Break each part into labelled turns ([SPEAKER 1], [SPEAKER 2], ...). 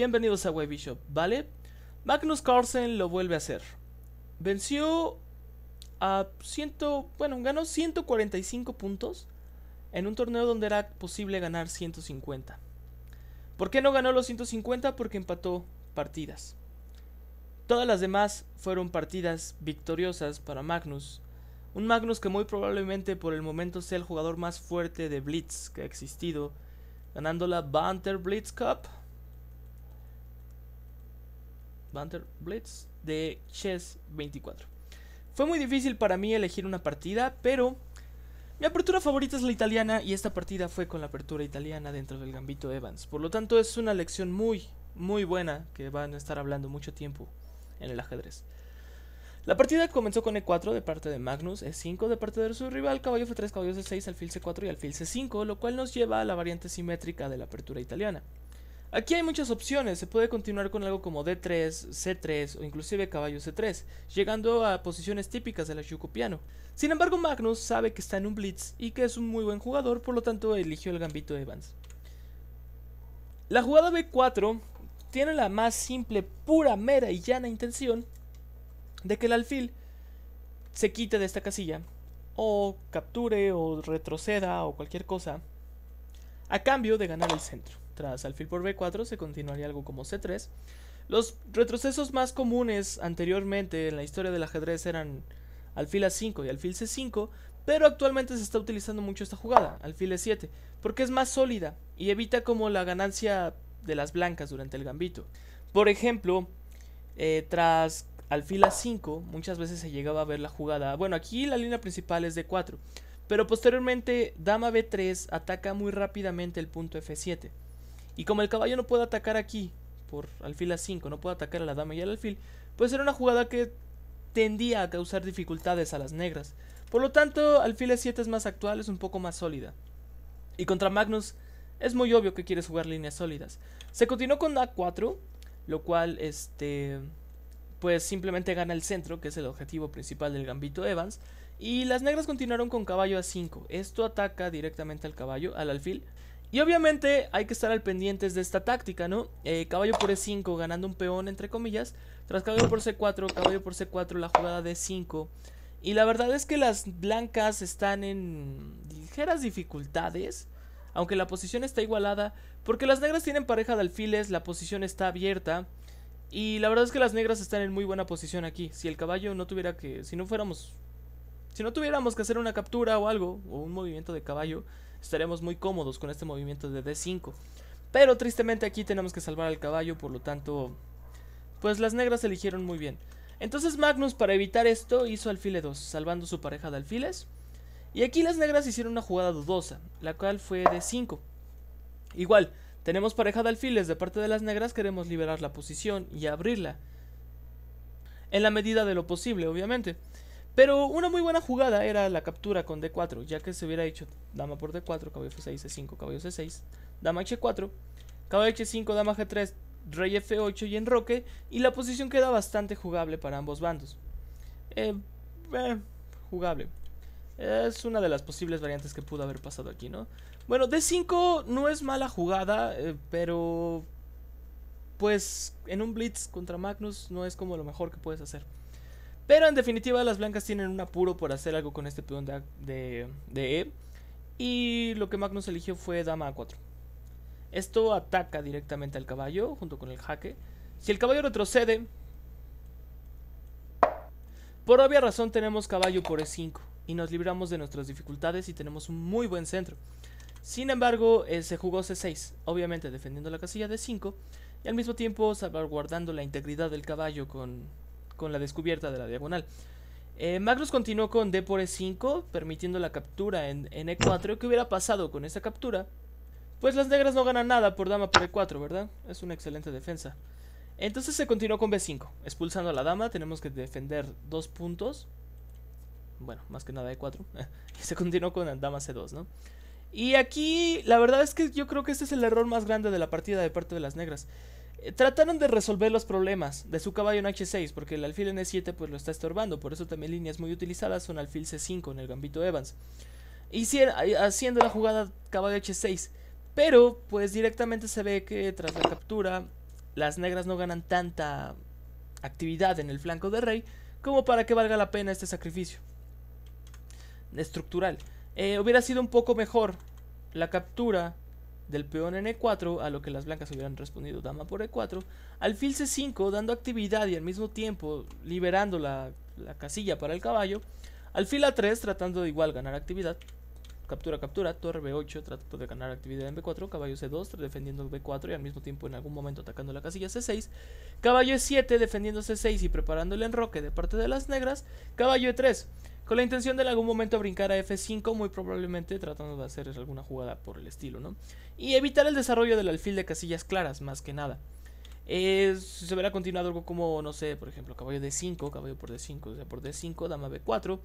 [SPEAKER 1] Bienvenidos a Webishop, ¿vale? Magnus Carlsen lo vuelve a hacer. Venció a 100, bueno, ganó 145 puntos en un torneo donde era posible ganar 150. ¿Por qué no ganó los 150? Porque empató partidas. Todas las demás fueron partidas victoriosas para Magnus. Un Magnus que muy probablemente por el momento sea el jugador más fuerte de Blitz que ha existido, ganando la Banter Blitz Cup, Blitz de Chess 24. Fue muy difícil para mí elegir una partida, pero mi apertura favorita es la italiana y esta partida fue con la apertura italiana dentro del gambito Evans. Por lo tanto es una lección muy, muy buena que van a estar hablando mucho tiempo en el ajedrez. La partida comenzó con E4 de parte de Magnus, E5 de parte de su rival, caballo F3, caballo C6, alfil C4 y alfil C5, lo cual nos lleva a la variante simétrica de la apertura italiana. Aquí hay muchas opciones, se puede continuar con algo como D3, C3 o inclusive caballo C3, llegando a posiciones típicas del la Piano. Sin embargo, Magnus sabe que está en un blitz y que es un muy buen jugador, por lo tanto eligió el gambito de Evans. La jugada B4 tiene la más simple, pura, mera y llana intención de que el alfil se quite de esta casilla, o capture, o retroceda, o cualquier cosa, a cambio de ganar el centro. Tras alfil por b4 se continuaría algo como c3. Los retrocesos más comunes anteriormente en la historia del ajedrez eran alfil a5 y alfil c5, pero actualmente se está utilizando mucho esta jugada, alfil e7, porque es más sólida y evita como la ganancia de las blancas durante el gambito. Por ejemplo, eh, tras alfil a5 muchas veces se llegaba a ver la jugada, bueno aquí la línea principal es d 4 pero posteriormente dama b3 ataca muy rápidamente el punto f7. Y como el caballo no puede atacar aquí, por alfil a 5, no puede atacar a la dama y al alfil, pues era una jugada que tendía a causar dificultades a las negras. Por lo tanto, alfil a 7 es más actual, es un poco más sólida. Y contra Magnus es muy obvio que quiere jugar líneas sólidas. Se continuó con A4, lo cual este pues simplemente gana el centro, que es el objetivo principal del gambito Evans, y las negras continuaron con caballo a 5. Esto ataca directamente al caballo, al alfil, y obviamente hay que estar al pendientes de esta táctica, ¿no? Eh, caballo por E5 ganando un peón, entre comillas. Tras caballo por C4, caballo por C4, la jugada de 5 Y la verdad es que las blancas están en ligeras dificultades. Aunque la posición está igualada. Porque las negras tienen pareja de alfiles, la posición está abierta. Y la verdad es que las negras están en muy buena posición aquí. Si el caballo no tuviera que... Si no fuéramos... Si no tuviéramos que hacer una captura o algo, o un movimiento de caballo, estaremos muy cómodos con este movimiento de D5. Pero tristemente aquí tenemos que salvar al caballo, por lo tanto, pues las negras eligieron muy bien. Entonces Magnus para evitar esto hizo alfil 2 salvando su pareja de alfiles. Y aquí las negras hicieron una jugada dudosa, la cual fue D5. Igual, tenemos pareja de alfiles de parte de las negras, queremos liberar la posición y abrirla. En la medida de lo posible, obviamente. Pero una muy buena jugada era la captura con D4, ya que se hubiera hecho dama por D4, caballo F6, C5, caballo C6, dama H4, caballo H5, dama G3, rey F8 y enroque, y la posición queda bastante jugable para ambos bandos. Eh, eh, jugable. Es una de las posibles variantes que pudo haber pasado aquí, ¿no? Bueno, D5 no es mala jugada, eh, pero... Pues en un blitz contra Magnus no es como lo mejor que puedes hacer. Pero en definitiva las blancas tienen un apuro por hacer algo con este peón de, E. Y lo que Magnus eligió fue dama A4. Esto ataca directamente al caballo junto con el jaque. Si el caballo retrocede, por obvia razón tenemos caballo por E5 y nos libramos de nuestras dificultades y tenemos un muy buen centro. Sin embargo, eh, se jugó C6, obviamente defendiendo la casilla de 5 y al mismo tiempo salvaguardando la integridad del caballo con, con la descubierta de la diagonal. Eh, Magnus continuó con D por E5, permitiendo la captura en, E4. E ¿Qué hubiera pasado con esa captura? Pues las negras no ganan nada por dama por E4, ¿verdad? Es una excelente defensa. Entonces se continuó con B5, expulsando a la dama. Tenemos que defender dos puntos. Bueno, más que nada E4. y se continuó con la dama C2, ¿no? Y aquí, la verdad es que yo creo que este es el error más grande de la partida de parte de las negras. Trataron de resolver los problemas de su caballo en H6, porque el alfil en E7 pues lo está estorbando, por eso también líneas muy utilizadas son alfil C5 en el gambito Evans. y eh, haciendo la jugada caballo H6, pero pues directamente se ve que tras la captura las negras no ganan tanta actividad en el flanco de rey como para que valga la pena este sacrificio estructural. Eh, hubiera sido un poco mejor la captura del peón en e4, a lo que las blancas hubieran respondido dama por e4, alfil c5 dando actividad y al mismo tiempo liberando la, la casilla para el caballo, alfil a3 tratando de igual ganar actividad, captura, captura, torre b8 tratando de ganar actividad en b4, caballo c2 defendiendo b4 y al mismo tiempo en algún momento atacando la casilla c6, caballo e7 defendiendo c6 y preparando el enroque de parte de las negras, caballo e3, con la intención de en algún momento brincar a F5, muy probablemente tratando de hacer alguna jugada por el estilo, ¿no? Y evitar el desarrollo del alfil de casillas claras, más que nada. Eh, se verá continuado algo como, no sé, por ejemplo, caballo D5, caballo por D5, o sea, por D5, dama B4,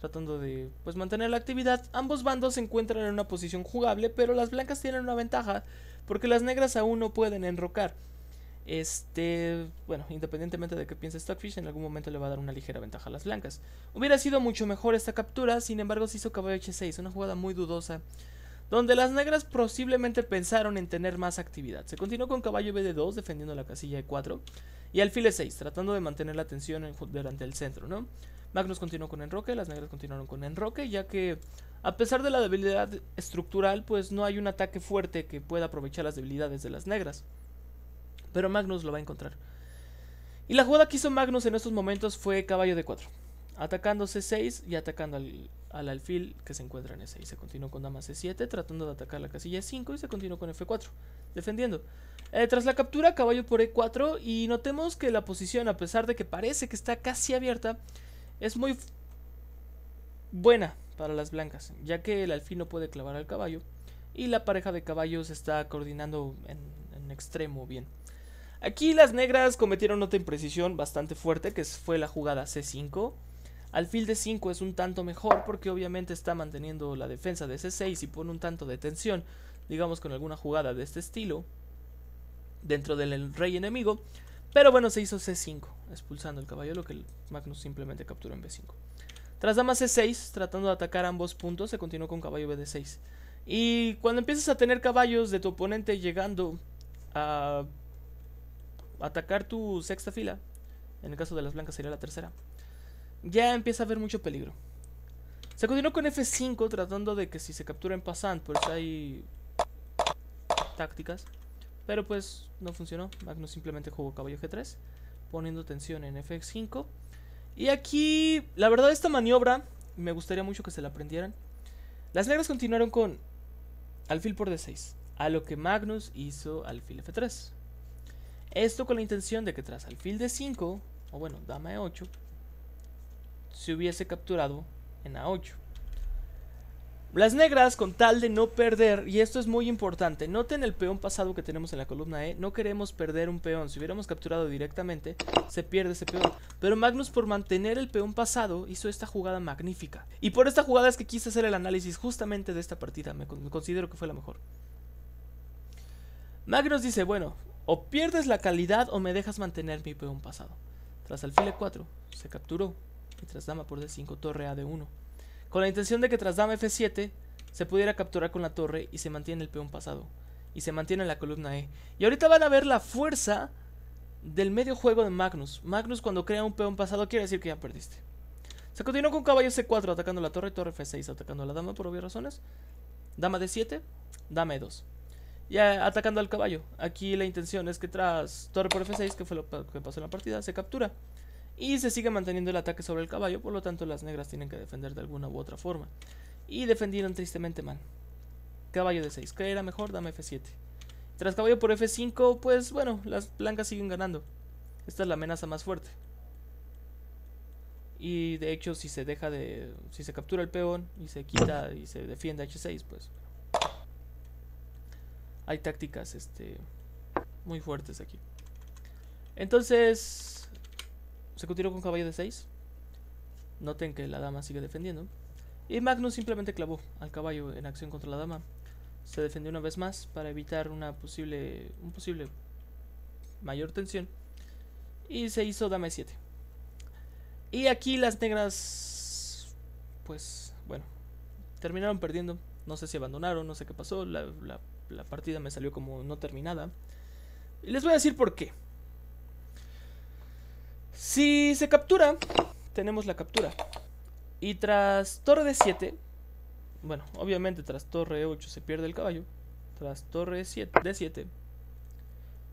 [SPEAKER 1] tratando de pues mantener la actividad. Ambos bandos se encuentran en una posición jugable, pero las blancas tienen una ventaja porque las negras aún no pueden enrocar. Este, bueno, independientemente de que piense Stockfish, en algún momento le va a dar una ligera ventaja a las blancas. Hubiera sido mucho mejor esta captura, sin embargo se hizo caballo H6, una jugada muy dudosa, donde las negras posiblemente pensaron en tener más actividad. Se continuó con caballo BD2 defendiendo la casilla E4 y alfil E6, tratando de mantener la tensión en, durante el centro, ¿no? Magnus continuó con enroque, las negras continuaron con enroque, ya que a pesar de la debilidad estructural, pues no hay un ataque fuerte que pueda aprovechar las debilidades de las negras. Pero Magnus lo va a encontrar. Y la jugada que hizo Magnus en estos momentos fue caballo de 4. Atacando C6 y atacando al, alfil que se encuentra en E6. Se continuó con dama C7, tratando de atacar la casilla 5 y se continuó con F4, defendiendo. Eh, tras la captura, caballo por E4 y notemos que la posición, a pesar de que parece que está casi abierta, es muy buena para las blancas, ya que el alfil no puede clavar al caballo y la pareja de caballos está coordinando en extremo bien. Aquí las negras cometieron otra imprecisión bastante fuerte, que fue la jugada C5. Alfil de 5 es un tanto mejor porque obviamente está manteniendo la defensa de C6 y pone un tanto de tensión, digamos con alguna jugada de este estilo, dentro del rey enemigo. Pero bueno, se hizo C5, expulsando el caballo, lo que Magnus simplemente capturó en B5. Tras dama C6, tratando de atacar ambos puntos, se continuó con caballo BD6. Y cuando empiezas a tener caballos de tu oponente llegando a atacar tu sexta fila. En el caso de las blancas sería la tercera. Ya empieza a haber mucho peligro. Se continuó con F5 tratando de que si se captura en pasant, pues hay tácticas. Pero pues no funcionó. Magnus simplemente jugó caballo G3, poniendo tensión en F5. Y aquí, la verdad, esta maniobra me gustaría mucho que se la aprendieran. Las negras continuaron con alfil por D6, a lo que Magnus hizo alfil F3. Esto con la intención de que tras alfil de 5, o bueno, dama de 8, se hubiese capturado en A8. Las negras con tal de no perder, y esto es muy importante, noten el peón pasado que tenemos en la columna E, no queremos perder un peón, si hubiéramos capturado directamente, se pierde ese peón. Pero Magnus por mantener el peón pasado hizo esta jugada magnífica. Y por esta jugada es que quise hacer el análisis justamente de esta partida, me, considero que fue la mejor. Magnus dice, bueno, o pierdes la calidad o me dejas mantener mi peón pasado. Tras alfil e4, se capturó. Y tras dama por d5, torre a de 1 Con la intención de que tras dama f7, se pudiera capturar con la torre y se mantiene el peón pasado. Y se mantiene la columna E. Y ahorita van a ver la fuerza del medio juego de Magnus. Magnus cuando crea un peón pasado quiere decir que ya perdiste. Se continuó con caballo C4 atacando la torre, torre F6 atacando a la dama por obvias razones. Dama D7, dama E2 ya atacando al caballo. Aquí la intención es que tras torre por F6, que fue lo que pasó en la partida, se captura. Y se sigue manteniendo el ataque sobre el caballo, por lo tanto las negras tienen que defender de alguna u otra forma. Y defendieron tristemente mal. Caballo de 6, que era mejor, dame F7. Tras caballo por F5, pues bueno, las blancas siguen ganando. Esta es la amenaza más fuerte. Y de hecho, si se deja de. Si se captura el peón y se quita y se defiende H6, pues hay tácticas este, muy fuertes aquí. Entonces, se continuó con caballo de 6. Noten que la dama sigue defendiendo. Y Magnus simplemente clavó al caballo en acción contra la dama. Se defendió una vez más para evitar una posible, un posible mayor tensión. Y se hizo dama 7. Y aquí las negras, pues bueno, terminaron perdiendo. No sé si abandonaron, no sé qué pasó. la la partida me salió como no terminada. Y les voy a decir por qué. Si se captura, tenemos la captura. Y tras torre de 7, bueno, obviamente tras torre 8 se pierde el caballo. Tras torre 7, de 7,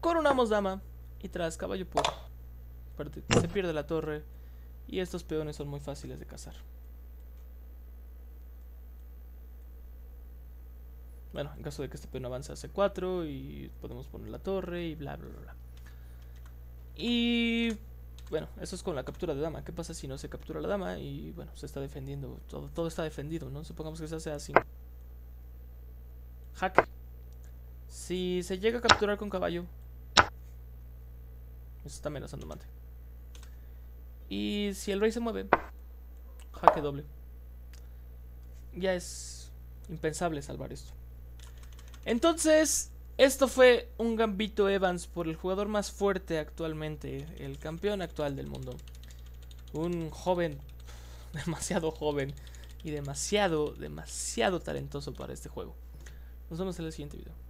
[SPEAKER 1] coronamos dama. Y tras caballo por se pierde la torre. Y estos peones son muy fáciles de cazar. Bueno, en caso de que este peón avance a C4 y podemos poner la torre y bla, bla, bla, Y bueno, eso es con la captura de dama. ¿Qué pasa si no se captura la dama? Y bueno, se está defendiendo. Todo, está defendido, ¿no? Supongamos que se hace así. Jaque Si se llega a capturar con caballo. Eso está amenazando mate. Y si el rey se mueve. Jaque doble. Ya es impensable salvar esto. Entonces, esto fue un gambito Evans por el jugador más fuerte actualmente, el campeón actual del mundo. Un joven, demasiado joven y demasiado, demasiado talentoso para este juego. Nos vemos en el siguiente video.